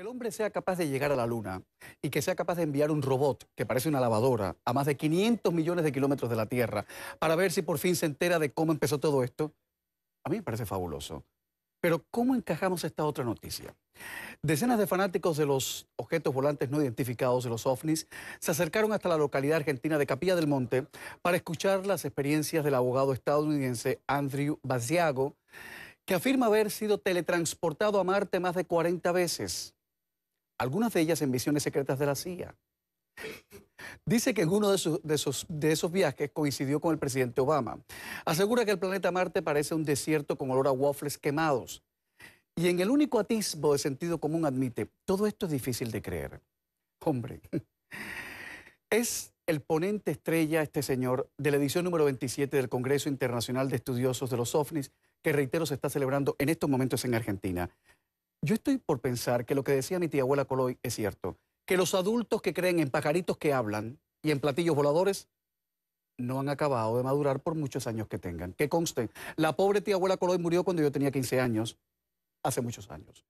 Que el hombre sea capaz de llegar a la Luna y que sea capaz de enviar un robot que parece una lavadora a más de 500 millones de kilómetros de la Tierra para ver si por fin se entera de cómo empezó todo esto, a mí me parece fabuloso. Pero ¿cómo encajamos esta otra noticia? Decenas de fanáticos de los objetos volantes no identificados, de los ovnis, se acercaron hasta la localidad argentina de Capilla del Monte para escuchar las experiencias del abogado estadounidense Andrew Basiago, que afirma haber sido teletransportado a Marte más de 40 veces algunas de ellas en misiones secretas de la CIA. Dice que en uno de, esos, esos, viajes coincidió con el presidente Obama. Asegura que el planeta Marte parece un desierto con olor a waffles quemados. Y en el único atisbo de sentido común admite, todo esto es difícil de creer. Hombre, es el ponente estrella, este señor, de la edición número 27 del Congreso Internacional de Estudiosos de los OVNIs, que reitero se está celebrando en estos momentos en Argentina. Yo estoy por pensar que lo que decía mi tía abuela Coloy es cierto, que los adultos que creen en pajaritos que hablan y en platillos voladores no han acabado de madurar por muchos años que tengan. Que conste, la pobre tía abuela Coloy murió cuando yo tenía 15 años, hace muchos años.